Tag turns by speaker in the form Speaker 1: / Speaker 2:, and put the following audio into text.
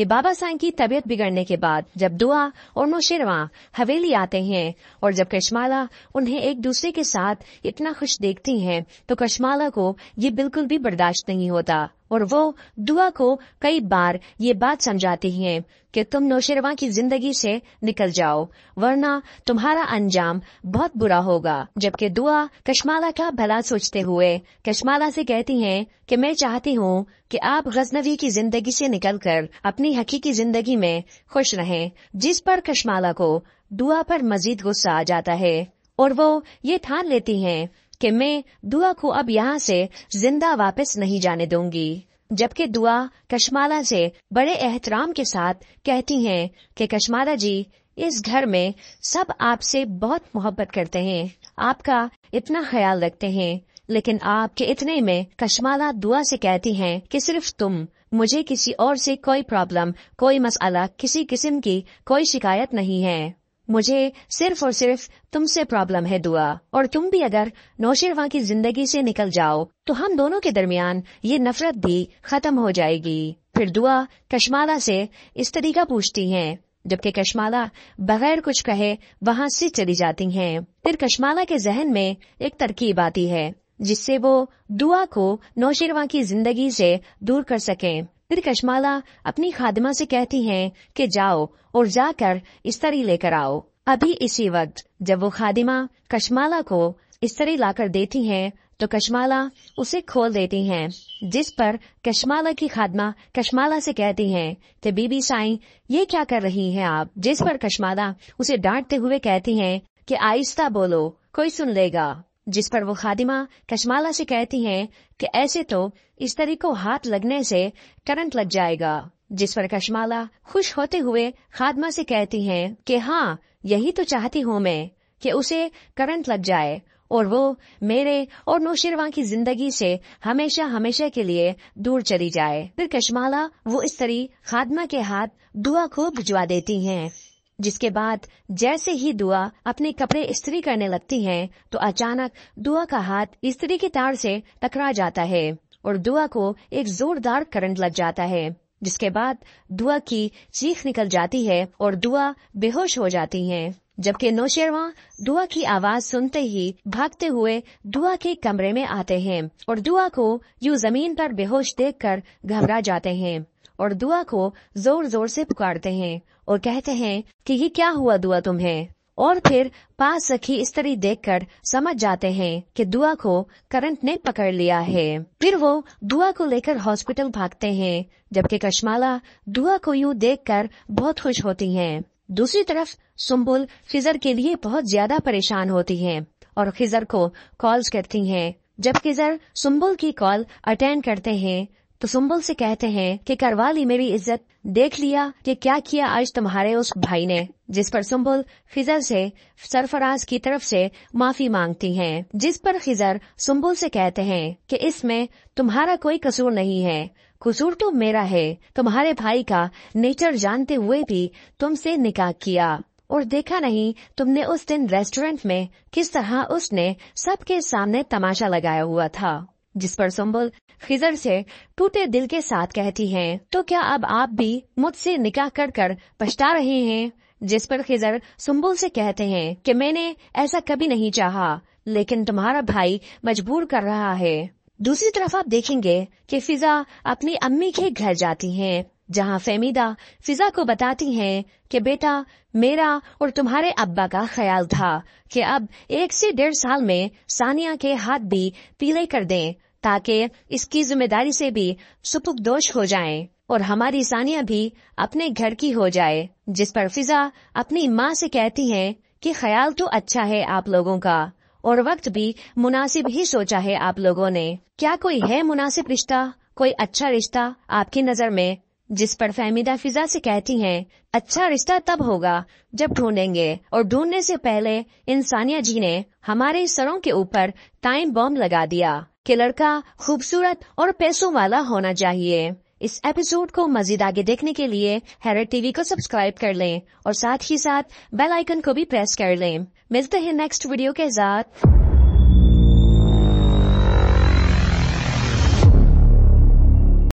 Speaker 1: कि बाबा साई की तबीयत बिगड़ने के बाद जब दुआ और नौशेरवा हवेली आते हैं और जब कश्माला उन्हें एक दूसरे के साथ इतना खुश देखती हैं तो कश्माला को ये बिल्कुल भी बर्दाश्त नहीं होता और वो दुआ को कई बार ये बात समझाती है कि तुम नौशेरवा की जिंदगी से निकल जाओ वरना तुम्हारा अंजाम बहुत बुरा होगा जबकि दुआ कश्माला का भला सोचते हुए कश्माला से कहती हैं कि मैं चाहती हूँ कि आप गजनवी की जिंदगी से निकलकर अपनी हकीकी जिंदगी में खुश रहें जिस पर कश्माला को दुआ पर मजीद गुस्सा आ जाता है और वो ये ठान लेती हैं कि मैं दुआ को अब यहाँ से जिंदा वापस नहीं जाने दूंगी जबकि दुआ कश्माला से बड़े एहतराम के साथ कहती हैं कि कश्माला जी इस घर में सब आपसे बहुत मोहब्बत करते हैं आपका इतना ख्याल रखते हैं लेकिन आपके इतने में कश्माला दुआ से कहती हैं कि सिर्फ तुम मुझे किसी और से कोई प्रॉब्लम कोई मसाला किसी किस्म की कोई शिकायत नहीं है मुझे सिर्फ और सिर्फ तुमसे प्रॉब्लम है दुआ और तुम भी अगर नौशेरवा की जिंदगी से निकल जाओ तो हम दोनों के दरमियान ये नफरत भी खत्म हो जाएगी फिर दुआ कश्माला से इस तरीका पूछती हैं जबकि कश्माला बगैर कुछ कहे वहाँ से चली जाती हैं फिर कश्माला के जहन में एक तरकीब आती है जिससे वो दुआ को नौशेरवा की जिंदगी से दूर कर सकें फिर कशमाला अपनी खादिमा से कहती हैं कि जाओ और जाकर इस्तरी लेकर आओ अभी इसी वक्त जब वो खादिमा कशमाला को इस्तरी लाकर देती हैं तो कशमाला उसे खोल देती हैं जिस पर कशमाला की खादमा कशमाला से कहती हैं कि बीबी साईं ये क्या कर रही हैं आप जिस पर कशमाला उसे डांटते हुए कहती हैं कि आहिस्ता बोलो कोई सुन लेगा जिस पर वो खादिमा कशमाला से कहती हैं कि ऐसे तो इस तरी को हाथ लगने से करंट लग जाएगा जिस पर कशमाला खुश होते हुए खादमा से कहती हैं कि हाँ यही तो चाहती हूँ मैं कि उसे करंट लग जाए और वो मेरे और नौशिरवा की जिंदगी से हमेशा हमेशा के लिए दूर चली जाए फिर कशमाला वो इस तरी खादमा के हाथ दुआ को भिजवा देती हैं जिसके बाद जैसे ही दुआ अपने कपड़े स्त्री करने लगती है तो अचानक दुआ का हाथ स्त्री के तार से टकरा जाता है और दुआ को एक जोरदार करंट लग जाता है जिसके बाद दुआ की चीख निकल जाती है और दुआ बेहोश हो जाती है जबकि नौशेरवा दुआ की आवाज सुनते ही भागते हुए दुआ के कमरे में आते हैं और दुआ को यू जमीन पर बेहोश देखकर घबरा जाते हैं और दुआ को जोर जोर से पुकारते हैं और कहते हैं कि ये क्या हुआ दुआ तुम्हें और फिर पास सखी इस तरह देखकर समझ जाते हैं कि दुआ को करंट ने पकड़ लिया है फिर वो दुआ को लेकर हॉस्पिटल भागते हैं जबकि कशमाला दुआ को यूँ देख बहुत खुश होती है दूसरी तरफ सुम्बुल खिजर के लिए बहुत ज्यादा परेशान होती है और खिजर को कॉल्स करती हैं, जब खिजर सुम्बुल की कॉल अटेंड करते हैं तो सुम्बल से कहते हैं कि करवा ली मेरी इज्जत देख लिया कि क्या किया आज तुम्हारे उस भाई ने जिस पर सुम्बुल खिजर से सरफराज की तरफ से माफी मांगती हैं, जिस पर खिजर सुम्बुल से कहते हैं कि इसमें तुम्हारा कोई कसूर नहीं है कसूर तो मेरा है तुम्हारे भाई का नेचर जानते हुए भी तुमसे निकाह किया और देखा नहीं तुमने उस दिन रेस्टोरेंट में किस तरह उसने सबके सामने तमाशा लगाया हुआ था जिस पर सुम्बुल खिजर से टूटे दिल के साथ कहती हैं, तो क्या अब आप भी मुझसे निकाह कर कर पछता रहे हैं जिस पर खिजर सुम्बुल से कहते हैं कि मैंने ऐसा कभी नहीं चाहा लेकिन तुम्हारा भाई मजबूर कर रहा है दूसरी तरफ आप देखेंगे कि फिजा अपनी अम्मी के घर जाती हैं जहां फेमिदा फिजा को बताती हैं कि बेटा मेरा और तुम्हारे अब्बा का ख्याल था कि अब एक से डेढ़ साल में सानिया के हाथ भी पीले कर दें ताकि इसकी जिम्मेदारी से भी दोष हो जाएं और हमारी सानिया भी अपने घर की हो जाए जिस पर फिजा अपनी माँ से कहती है कि ख्याल तो अच्छा है आप लोगों का और वक्त भी मुनासिब ही सोचा है आप लोगों ने क्या कोई है मुनासिब रिश्ता कोई अच्छा रिश्ता आपकी नजर में जिस पर फहमीदा फिजा से कहती हैं अच्छा रिश्ता तब होगा जब ढूंढेंगे और ढूंढने से पहले इंसानिया जी ने हमारे सरों के ऊपर टाइम बॉम्ब लगा दिया कि लड़का खूबसूरत और पैसों वाला होना चाहिए इस एपिसोड को मजीद आगे देखने के लिए हैरर टीवी को सब्सक्राइब कर लें और साथ ही साथ बेल आइकन को भी प्रेस कर लें मिलते हैं नेक्स्ट वीडियो के साथ